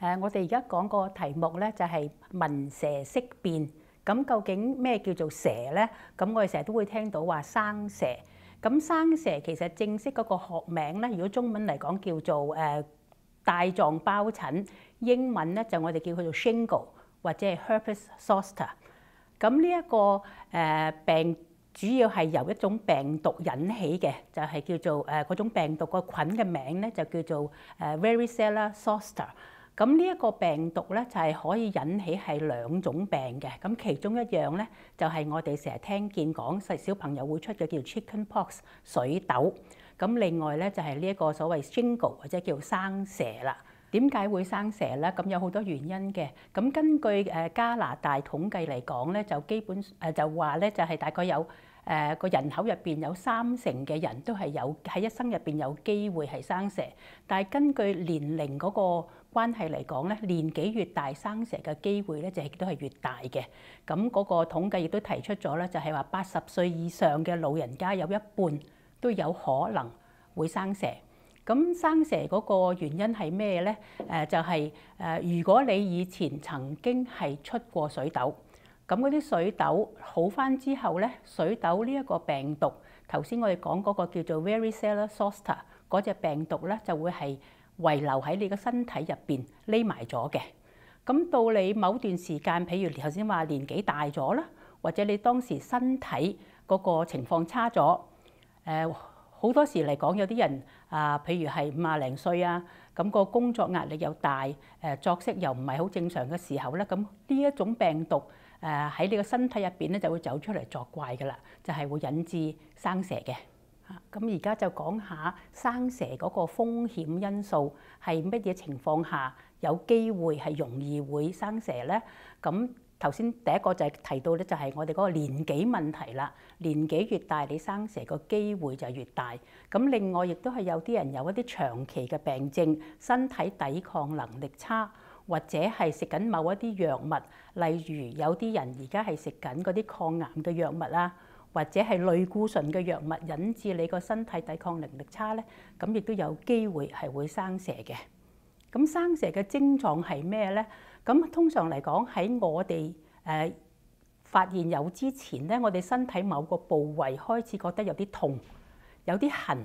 诶，我哋而家讲个题目咧，就系闻蛇识變。咁究竟咩叫做蛇咧？咁我哋成日都会听到话生蛇。咁生蛇其实正式嗰个学名咧，如果中文嚟讲叫做诶大状包疹，英文咧就我哋叫佢做 shingle 或者是 herpes zoster。咁呢一个诶病。主要係由一種病毒引起嘅，就係叫做誒嗰種病毒個菌嘅名咧，就叫做誒 Varicella s o s t e r 咁呢一個病毒咧，就係可以引起係兩種病嘅。咁其中一樣咧，就係我哋成日聽見講細小朋友會出嘅叫 Chicken Pox 水痘。咁另外咧，就係呢一個所謂 h i n g l e 或者叫生蛇啦。點解會生蛇咧？咁有好多原因嘅。咁根據誒加拿大統計嚟講咧，就基本誒就話咧，就係大概有誒個人口入邊有三成嘅人都係有喺一生入邊有機會係生蛇。但係根據年齡嗰個關係嚟講咧，年紀越大生蛇嘅機會咧就係都係越大嘅。咁嗰個統計亦都提出咗咧，就係話八十歲以上嘅老人家有一半都有可能會生蛇。咁生蛇嗰個原因係咩咧？誒就係誒，如果你以前曾經係出過水痘，咁嗰啲水痘好翻之後咧，水痘呢一個病毒，頭先我哋講嗰個叫做 Varicella s o s t e r 嗰只病毒咧，就會係遺留喺你嘅身體入邊匿埋咗嘅。咁到你某段時間，譬如頭先話年紀大咗啦，或者你當時身體嗰個情況差咗，誒。好多時嚟講，有啲人啊，譬如係五啊零歲啊，咁個工作壓力又大，誒作息又唔係好正常嘅時候咧，咁呢一種病毒誒喺你個身體入邊咧就會走出嚟作怪噶啦，就係會引致生蛇嘅。嚇，咁而家就講下生蛇嗰個風險因素係乜嘢情況下有機會係容易會生蛇咧？咁頭先第一個就係提到咧，就係我哋嗰個年紀問題啦。年紀越大，你生蛇個機會就越大。咁另外亦都係有啲人有一啲長期嘅病症，身體抵抗能力差，或者係食緊某一啲藥物，例如有啲人而家係食緊嗰啲抗癌嘅藥物啊，或者係類固醇嘅藥物，引致你個身體抵抗能力差咧，咁亦都有機會係會生蛇嘅。咁生蛇嘅症狀係咩咧？咁通常嚟講，喺我哋誒發現有之前咧，我哋身體某個部位開始覺得有啲痛，有啲痕，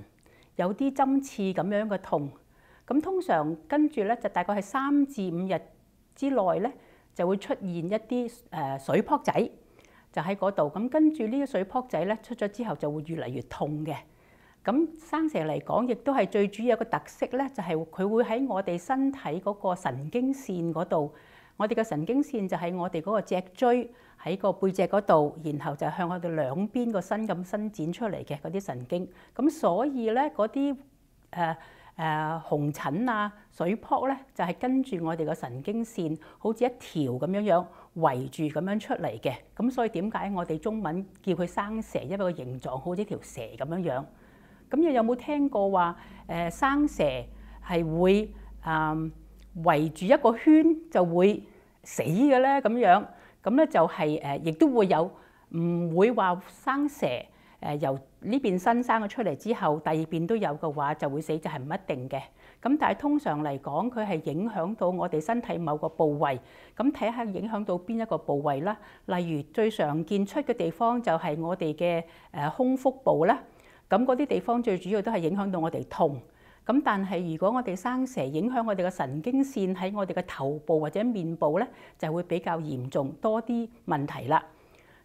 有啲針刺咁樣嘅痛。咁通常跟住咧，就大概係三至五日之內咧，就會出現一啲誒水泡仔，就喺嗰度。咁跟住呢啲水泡仔咧出咗之後，就會越嚟越痛嘅。咁生蛇嚟講，亦都係最主要個特色咧，就係佢會喺我哋身體嗰個神經線嗰度，我哋個神經線就喺我哋嗰個脊椎喺個背脊嗰度，然後就向我哋兩邊個身咁伸展出嚟嘅嗰啲神經。咁所以咧，嗰啲誒誒紅疹啊、水泡咧，就係跟住我哋個神經線，好似一條咁樣樣圍住咁樣出嚟嘅。咁所以點解我哋中文叫佢生蛇？因為個形狀好似條蛇咁樣樣。咁你有冇聽過話誒生蛇係會誒圍住一個圈就會死嘅咧？咁樣咁咧就係誒，亦都會有唔會話生蛇誒由呢邊新生嘅出嚟之後，第二邊都有嘅話就會死，就係唔一定嘅。咁但係通常嚟講，佢係影響到我哋身體某個部位。咁睇下影響到邊一個部位啦。例如最常見出嘅地方就係我哋嘅誒胸腹部啦。咁嗰啲地方最主要都係影響到我哋痛。咁但係如果我哋生蛇影響我哋嘅神經線喺我哋嘅頭部或者面部咧，就會比較嚴重多啲問題啦。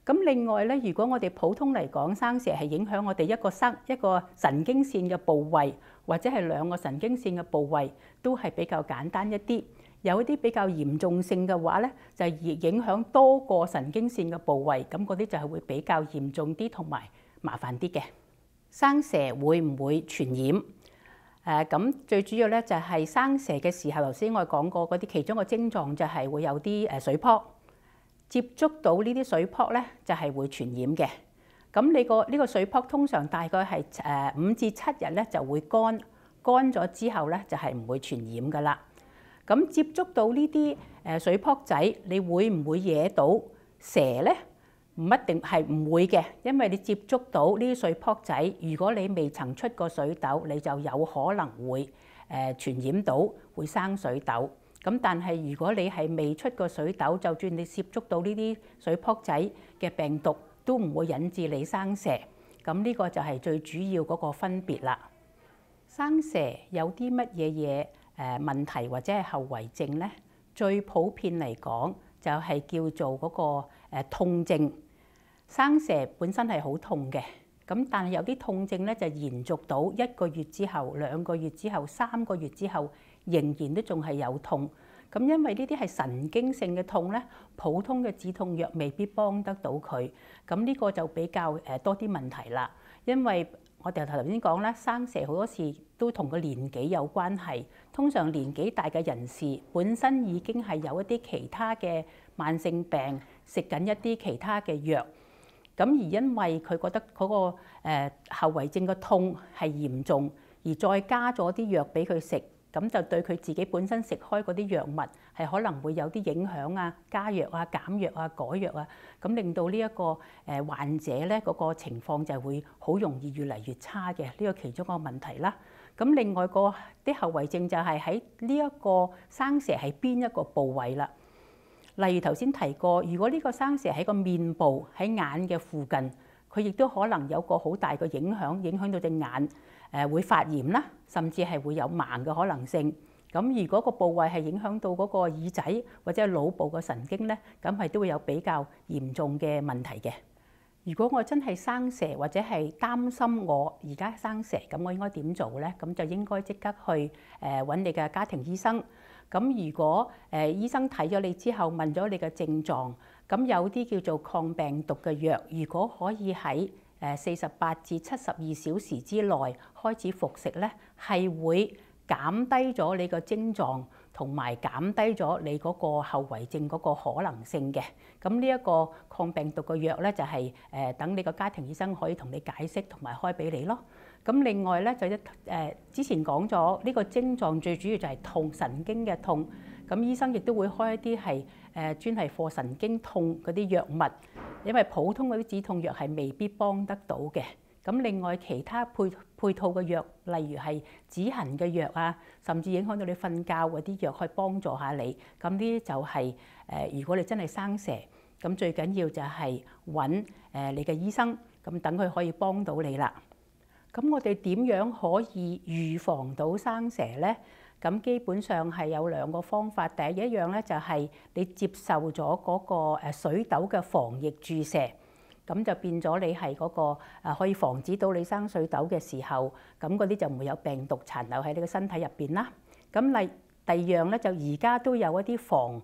咁另外咧，如果我哋普通嚟講生蛇係影響我哋一個生一個神經線嘅部位，或者係兩個神經線嘅部位，都係比較簡單一啲。有一啲比較嚴重性嘅話咧，就係影響多個神經線嘅部位，咁嗰啲就係會比較嚴重啲同埋麻煩啲嘅。生蛇會唔會傳染？誒咁最主要咧就係生蛇嘅時候，頭先我講過嗰啲其中個症狀就係會有啲誒水泡，接觸到呢啲水泡咧就係會傳染嘅。咁你個呢個水泡通常大概係誒五至七日咧就會乾，乾咗之後咧就係唔會傳染噶啦。咁接觸到呢啲誒水泡仔，你會唔會惹到蛇咧？唔一定係唔會嘅，因為你接觸到呢啲水泡仔，如果你未曾出過水痘，你就有可能會誒傳染到，會生水痘。咁但係如果你係未出過水痘，就算你接觸到呢啲水泡仔嘅病毒，都唔會引致你生蛇。咁呢個就係最主要嗰個分別啦。生蛇有啲乜嘢嘢誒問題或者係後遺症呢？最普遍嚟講，就係叫做嗰個。誒痛症生蛇本身係好痛嘅，咁但係有啲痛症咧就延續到一個月之後、兩個月之後、三個月之後，仍然都仲係有痛。咁因為呢啲係神經性嘅痛咧，普通嘅止痛藥未必幫得到佢。咁呢個就比較誒多啲問題啦。因為我哋頭頭先講咧，生蛇好多時都同個年紀有關係。通常年紀大嘅人士本身已經係有一啲其他嘅慢性病。食緊一啲其他嘅藥，咁而因為佢覺得嗰個誒後遺症嘅痛係嚴重，而再加咗啲藥俾佢食，咁就對佢自己本身食開嗰啲藥物係可能會有啲影響啊，加藥啊、減藥啊、改藥啊，咁令到呢一個誒患者咧嗰個情況就會好容易越嚟越差嘅，呢個其中一個問題啦。咁另外個啲後遺症就係喺呢一個生蛇係邊一個部位啦。例如頭先提過，如果呢個生蛇喺個面部喺眼嘅附近，佢亦都可能有個好大嘅影響，影響到隻眼，誒會發炎啦，甚至係會有盲嘅可能性。咁如果個部位係影響到嗰個耳仔或者腦部嘅神經咧，咁係都會有比較嚴重嘅問題嘅。如果我真係生蛇或者係擔心我而家生蛇，咁我應該點做咧？咁就應該即刻去誒揾你嘅家庭醫生。咁如果誒醫生睇咗你之後問咗你嘅症狀，咁有啲叫做抗病毒嘅藥，如果可以喺誒四十八至七十二小時之內開始服食咧，係會減低咗你個症狀，同埋減低咗你嗰個後遺症嗰個可能性嘅。咁呢一個抗病毒嘅藥咧，就係誒等你個家庭醫生可以同你解釋同埋開俾你咯。咁另外咧就一誒之前講咗呢個症狀最主要就係痛神經嘅痛，咁醫生亦都會開一啲係誒專係貨神經痛嗰啲藥物，因為普通嗰啲止痛藥係未必幫得到嘅。咁另外其他配配套嘅藥，例如係止痕嘅藥啊，甚至影響到你瞓覺嗰啲藥，可以幫助下你。咁呢啲就係誒，如果你真係生蛇，咁最緊要就係揾誒你嘅醫生，咁等佢可以幫到你啦。咁我哋點樣可以預防到生蛇咧？咁基本上係有兩個方法。第一樣咧就係你接受咗嗰個水痘嘅防疫注射，咁就變咗你係嗰個可以防止到你生水痘嘅時候，咁嗰啲就唔會有病毒殘留喺你個身體入邊啦。咁例第二樣咧就而家都有一啲防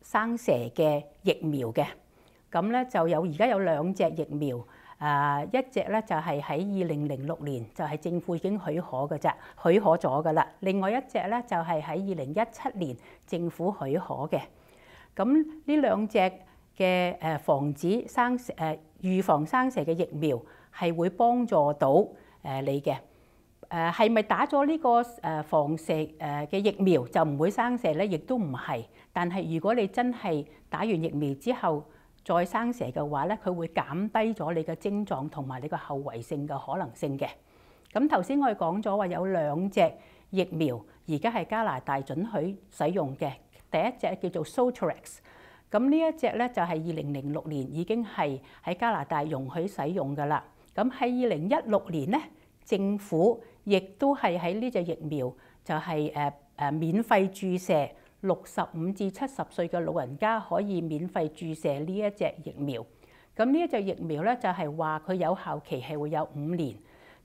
生蛇嘅疫苗嘅，咁咧就有而家有兩隻疫苗。誒一隻咧就係喺二零零六年就係政府已經許可嘅啫，許可咗噶啦。另外一隻咧就係喺二零一七年政府許可嘅。咁呢兩隻嘅誒防止生誒預防生蛇嘅疫苗係會幫助到誒你嘅。誒係咪打咗呢個誒防蛇誒嘅疫苗就唔會生蛇咧？亦都唔係。但係如果你真係打完疫苗之後，再生蛇嘅話咧，佢會減低咗你嘅症狀同埋你個後遺性嘅可能性嘅。咁頭先我哋講咗話有兩隻疫苗，而家係加拿大準許使用嘅。第一隻叫做 s o t r a x 咁呢一隻咧就係二零零六年已經係喺加拿大容許使用噶啦。咁喺二零一六年咧，政府亦都係喺呢只疫苗就係誒誒免費注射。六十五至七十歲嘅老人家可以免費注射呢一隻疫苗。咁呢一隻疫苗咧就係話佢有效期係會有五年。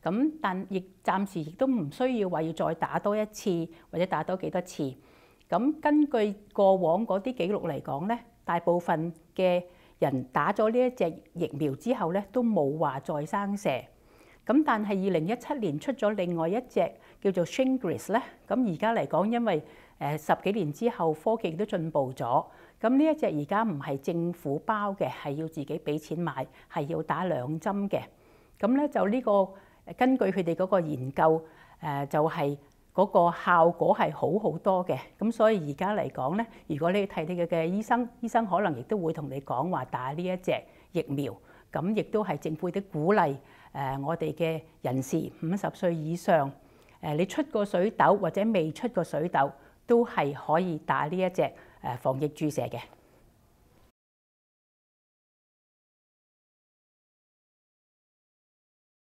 咁但亦暫時亦都唔需要話要再打多一次或者打多幾多次。咁根據過往嗰啲記錄嚟講咧，大部分嘅人打咗呢一隻疫苗之後咧都冇話再生蛇。咁但係二零一七年出咗另外一隻叫做 Shingrix 咧。咁而家嚟講因為誒十幾年之後，科技都進步咗。咁呢一隻而家唔係政府包嘅，係要自己俾錢買，係要打兩針嘅。咁咧就呢個根據佢哋嗰個研究，誒就係嗰個效果係好好多嘅。咁所以而家嚟講咧，如果你睇你嘅醫生，醫生可能亦都會同你講話打呢一隻疫苗。咁亦都係政府啲鼓勵誒，我哋嘅人士五十歲以上，誒你出過水痘或者未出過水痘。都係可以打呢一隻誒防疫注射嘅。